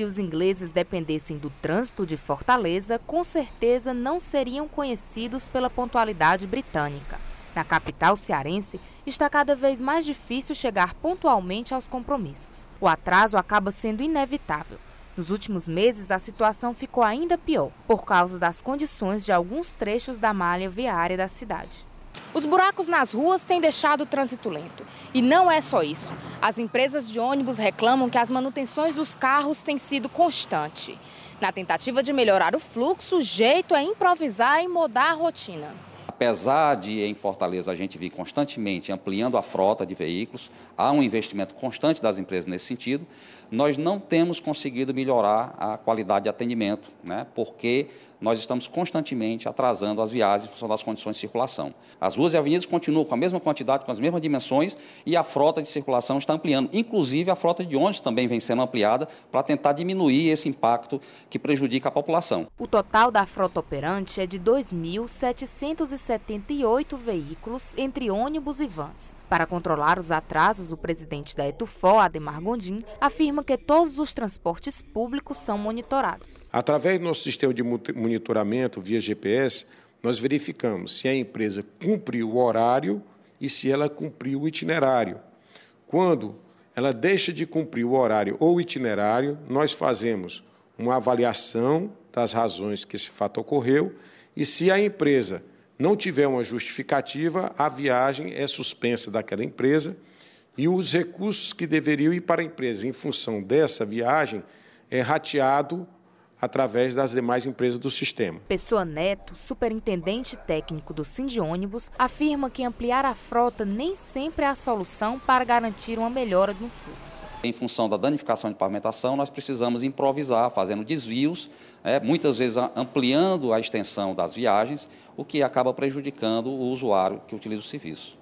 Se os ingleses dependessem do trânsito de Fortaleza, com certeza não seriam conhecidos pela pontualidade britânica. Na capital cearense, está cada vez mais difícil chegar pontualmente aos compromissos. O atraso acaba sendo inevitável. Nos últimos meses, a situação ficou ainda pior, por causa das condições de alguns trechos da malha viária da cidade. Os buracos nas ruas têm deixado o trânsito lento. E não é só isso. As empresas de ônibus reclamam que as manutenções dos carros têm sido constante. Na tentativa de melhorar o fluxo, o jeito é improvisar e mudar a rotina apesar de em Fortaleza a gente vir constantemente ampliando a frota de veículos, há um investimento constante das empresas nesse sentido, nós não temos conseguido melhorar a qualidade de atendimento, né? porque nós estamos constantemente atrasando as viagens em função das condições de circulação. As ruas e avenidas continuam com a mesma quantidade, com as mesmas dimensões, e a frota de circulação está ampliando. Inclusive, a frota de ônibus também vem sendo ampliada para tentar diminuir esse impacto que prejudica a população. O total da frota operante é de 2.760 78 veículos, entre ônibus e vans. Para controlar os atrasos, o presidente da Etufó, Ademar Gondim, afirma que todos os transportes públicos são monitorados. Através do nosso sistema de monitoramento via GPS, nós verificamos se a empresa cumpriu o horário e se ela cumpriu o itinerário. Quando ela deixa de cumprir o horário ou o itinerário, nós fazemos uma avaliação das razões que esse fato ocorreu e se a empresa não tiver uma justificativa, a viagem é suspensa daquela empresa e os recursos que deveriam ir para a empresa em função dessa viagem é rateado através das demais empresas do sistema. Pessoa Neto, superintendente técnico do Sindiônibus, afirma que ampliar a frota nem sempre é a solução para garantir uma melhora no fluxo. Em função da danificação de pavimentação, nós precisamos improvisar, fazendo desvios, né, muitas vezes ampliando a extensão das viagens, o que acaba prejudicando o usuário que utiliza o serviço.